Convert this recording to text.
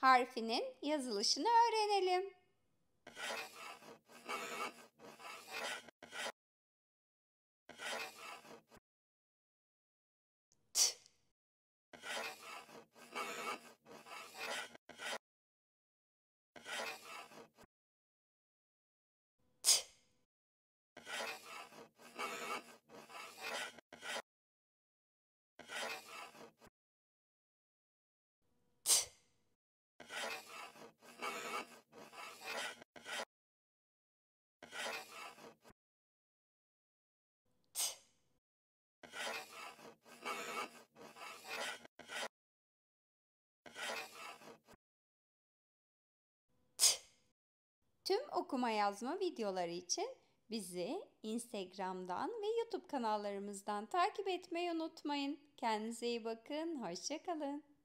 harfinin yazılışını öğrenelim. Tüm okuma yazma videoları için bizi Instagram'dan ve YouTube kanallarımızdan takip etmeyi unutmayın. Kendinize iyi bakın, hoşçakalın.